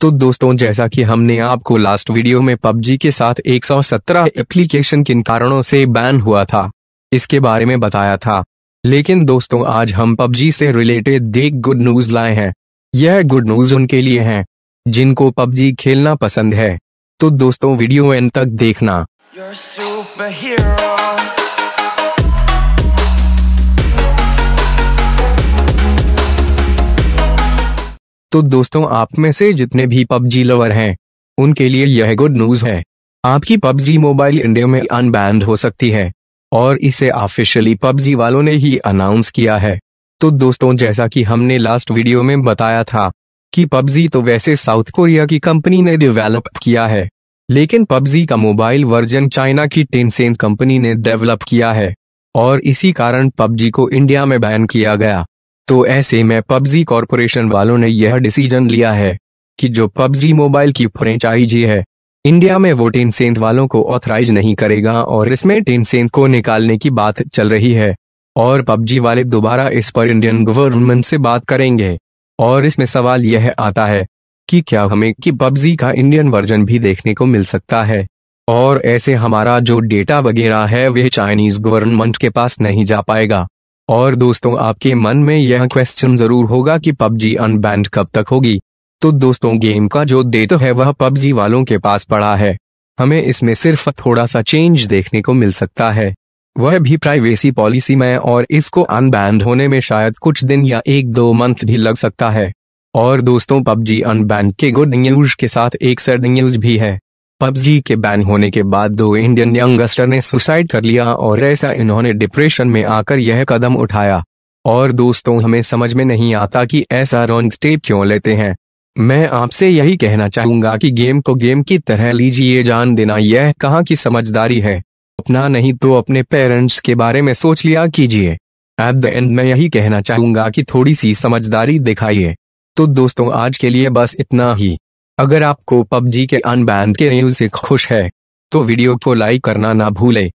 तो दोस्तों जैसा कि हमने आपको लास्ट वीडियो में पबजी के साथ 117 एप्लीकेशन किन कारणों से बैन हुआ था इसके बारे में बताया था लेकिन दोस्तों आज हम पबजी से रिलेटेड एक गुड न्यूज लाए हैं यह गुड न्यूज उनके लिए है जिनको पबजी खेलना पसंद है तो दोस्तों वीडियो एंड तक देखना तो दोस्तों आप में से जितने भी पबजी लवर हैं उनके लिए यह गुड न्यूज है आपकी पबजी मोबाइल इंडिया में अनबैंड हो सकती है और इसे ऑफिशियली पबजी वालों ने ही अनाउंस किया है तो दोस्तों जैसा कि हमने लास्ट वीडियो में बताया था कि पबजी तो वैसे साउथ कोरिया की कंपनी ने डेवलप किया है लेकिन पबजी का मोबाइल वर्जन चाइना की टेनसेंट कंपनी ने डेवलप किया है और इसी कारण पबजी को इंडिया में बैन किया गया तो ऐसे में पबजी कॉरपोरेशन वालों ने यह डिसीजन लिया है कि जो पबजी मोबाइल की फ्रेंचाइजी है इंडिया में वो टेन सेंध वालों को ऑथराइज नहीं करेगा और इसमें टेन सेंध को निकालने की बात चल रही है और पबजी वाले दोबारा इस पर इंडियन गवर्नमेंट से बात करेंगे और इसमें सवाल यह आता है कि क्या हमें कि पबजी का इंडियन वर्जन भी देखने को मिल सकता है और ऐसे हमारा जो डेटा वगैरह है वह चाइनीज गवर्नमेंट के पास नहीं जा पाएगा और दोस्तों आपके मन में यह क्वेश्चन जरूर होगा कि पबजी अनबैंड कब तक होगी तो दोस्तों गेम का जो डेट है वह पबजी वालों के पास पड़ा है हमें इसमें सिर्फ थोड़ा सा चेंज देखने को मिल सकता है वह भी प्राइवेसी पॉलिसी में और इसको अनबैंड होने में शायद कुछ दिन या एक दो मंथ भी लग सकता है और दोस्तों पबजी अनबैंड के गुड न्यूज के साथ एक सर न्यूज भी है पबजी के बैन होने के बाद दो इंडियन यंगस्टर ने सुसाइड कर लिया और ऐसा इन्होंने डिप्रेशन में आकर यह कदम उठाया और दोस्तों हमें समझ में नहीं आता कि ऐसा रॉन्ग स्टेप क्यों लेते हैं मैं आपसे यही कहना चाहूंगा कि गेम को गेम की तरह लीजिए जान देना यह कहाँ की समझदारी है अपना नहीं तो अपने पेरेंट्स के बारे में सोच लिया कीजिए एट द एंड मैं यही कहना चाहूंगा कि थोड़ी सी समझदारी दिखाइए तो दोस्तों आज के लिए बस इतना ही अगर आपको पबजी के अनबैंड के न्यूज से खुश है तो वीडियो को लाइक करना ना भूलें